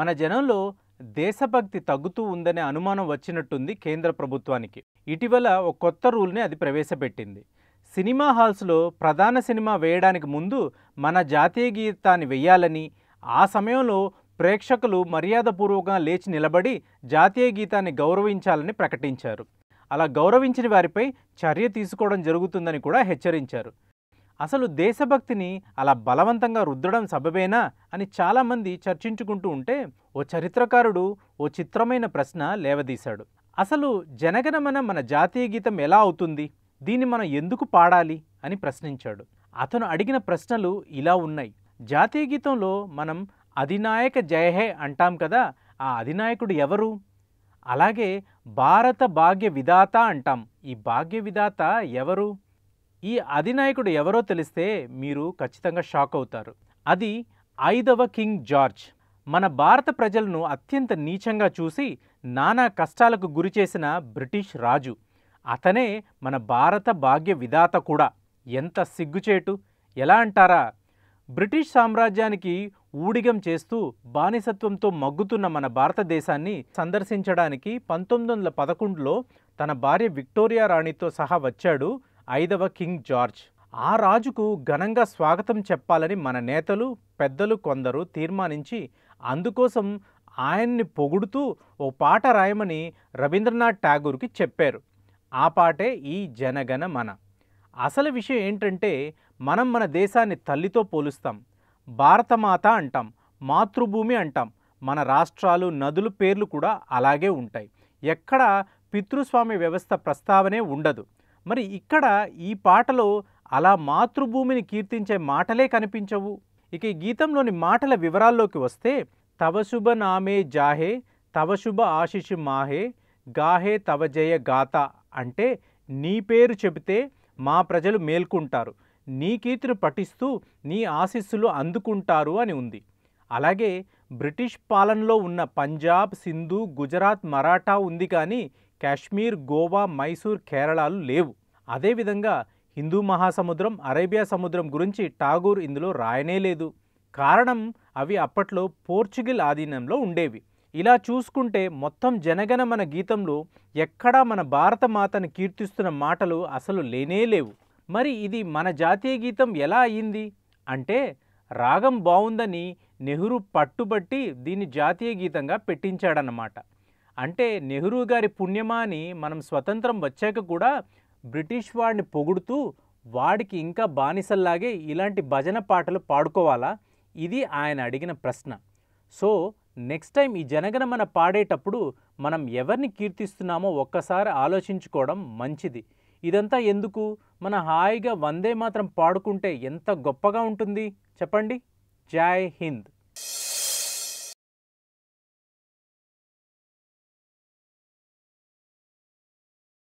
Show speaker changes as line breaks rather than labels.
మన జనంలో దేశభక్తి తగ్గుతూ ఉందనే అనుమానం వచ్చినట్టుంది కేంద్ర ప్రభుత్వానికి ఇటీవల ఒక కొత్త రూల్ని అది ప్రవేశపెట్టింది సినిమా హాల్స్లో ప్రధాన సినిమా వేయడానికి ముందు మన జాతీయ గీతాన్ని వేయాలని ఆ సమయంలో ప్రేక్షకులు మర్యాదపూర్వకంగా లేచి నిలబడి జాతీయ గీతాన్ని గౌరవించాలని ప్రకటించారు అలా గౌరవించిన వారిపై చర్య తీసుకోవడం జరుగుతుందని కూడా హెచ్చరించారు అసలు దేశభక్తిని అలా బలవంతంగా రుద్దడం సబబేనా అని చాలామంది చర్చించుకుంటూ ఉంటే ఓ చరిత్రకారుడు ఓ చిత్రమైన ప్రశ్న లేవదీశాడు అసలు జనగణమన మన జాతీయ గీతం ఎలా అవుతుంది దీన్ని మనం ఎందుకు పాడాలి అని ప్రశ్నించాడు అతను అడిగిన ప్రశ్నలు ఇలా ఉన్నాయి జాతీయ గీతంలో మనం అధినాయక జయహే అంటాం కదా ఆ అధినాయకుడు ఎవరు అలాగే భారత భాగ్య విధాత అంటాం ఈ భాగ్య విధాత ఎవరు ఈ అధినాయకుడు ఎవరో తెలిస్తే మీరు ఖచ్చితంగా షాక్ అవుతారు అది ఐదవ కింగ్ జార్జ్ మన భారత ప్రజలను అత్యంత నీచంగా చూసి నానా కష్టాలకు గురిచేసిన బ్రిటిష్ రాజు అతనే మన భారత భాగ్య విధాత కూడా ఎంత సిగ్గుచేటు ఎలా అంటారా బ్రిటిష్ సామ్రాజ్యానికి ఊడిగం చేస్తూ బానిసత్వంతో మగ్గుతున్న మన భారతదేశాన్ని సందర్శించడానికి పంతొమ్మిది వందల పదకొండులో తన భార్య విక్టోరియా రాణితో సహా వచ్చాడు ఐదవ కింగ్ జార్జ్ ఆ రాజుకు ఘనంగా స్వాగతం చెప్పాలని మన నేతలు పెద్దలు కొందరు తీర్మానించి అందుకోసం ఆయన్ని పొగుడుతూ ఓ పాట రాయమని రవీంద్రనాథ్ ఠాగూర్కి చెప్పారు ఆ పాటే ఈ జనగణ మన అసలు విషయం ఏంటంటే మనం మన దేశాన్ని తల్లితో పోలుస్తాం భారతమాత అంటాం మాతృభూమి అంటాం మన రాష్ట్రాలు నదులు పేర్లు కూడా అలాగే ఉంటాయి ఎక్కడ పితృస్వామి వ్యవస్థ ప్రస్తావనే ఉండదు మరి ఇక్కడ ఈ పాటలో అలా మాతృభూమిని కీర్తించే మాటలే కనిపించవు ఇక ఈ గీతంలోని మాటల వివరాల్లోకి వస్తే తవశుభ నామే జాహే తవశుభ ఆశిష్ మాహే గాహే తవజయ గాత అంటే నీ పేరు చెబితే మా ప్రజలు మేల్కుంటారు నీ కీర్తిని పఠిస్తూ నీ ఆశీస్సులు అందుకుంటారు అని ఉంది అలాగే బ్రిటిష్ పాలనలో ఉన్న పంజాబ్ సింధు గుజరాత్ మరాఠా ఉంది కానీ కాశ్మీర్ గోవా మైసూర్ కేరళలు లేవు అదేవిధంగా హిందూ మహాసముద్రం అరేబియా సముద్రం గురించి టాగూర్ ఇందులో రాయనే లేదు కారణం అవి అప్పట్లో పోర్చుగల్ ఆధీనంలో ఉండేవి ఇలా చూసుకుంటే మొత్తం జనగణ మన గీతంలో ఎక్కడా మన భారత మాతను కీర్తిస్తున్న మాటలు అసలు లేనే లేవు మరి ఇది మన జాతీయ గీతం ఎలా అయ్యింది అంటే రాగం బాగుందని నెహ్రూ పట్టుబట్టి దీన్ని జాతీయ గీతంగా పెట్టించాడన్నమాట అంటే నెహ్రూ గారి పుణ్యమా అని మనం స్వతంత్రం వచ్చాక కూడా బ్రిటిష్ వాడిని పొగుడుతూ వాడికి ఇంకా బానిసల్లాగే ఇలాంటి భజన పాటలు పాడుకోవాలా ఇది ఆయన అడిగిన ప్రశ్న సో నెక్స్ట్ టైం ఈ జనగణ మన పాడేటప్పుడు మనం ఎవరిని కీర్తిస్తున్నామో ఒక్కసారి ఆలోచించుకోవడం మంచిది ఇదంతా ఎందుకు మన హాయిగా వందే మాత్రం పాడుకుంటే ఎంత గొప్పగా ఉంటుంది చెప్పండి జై హింద్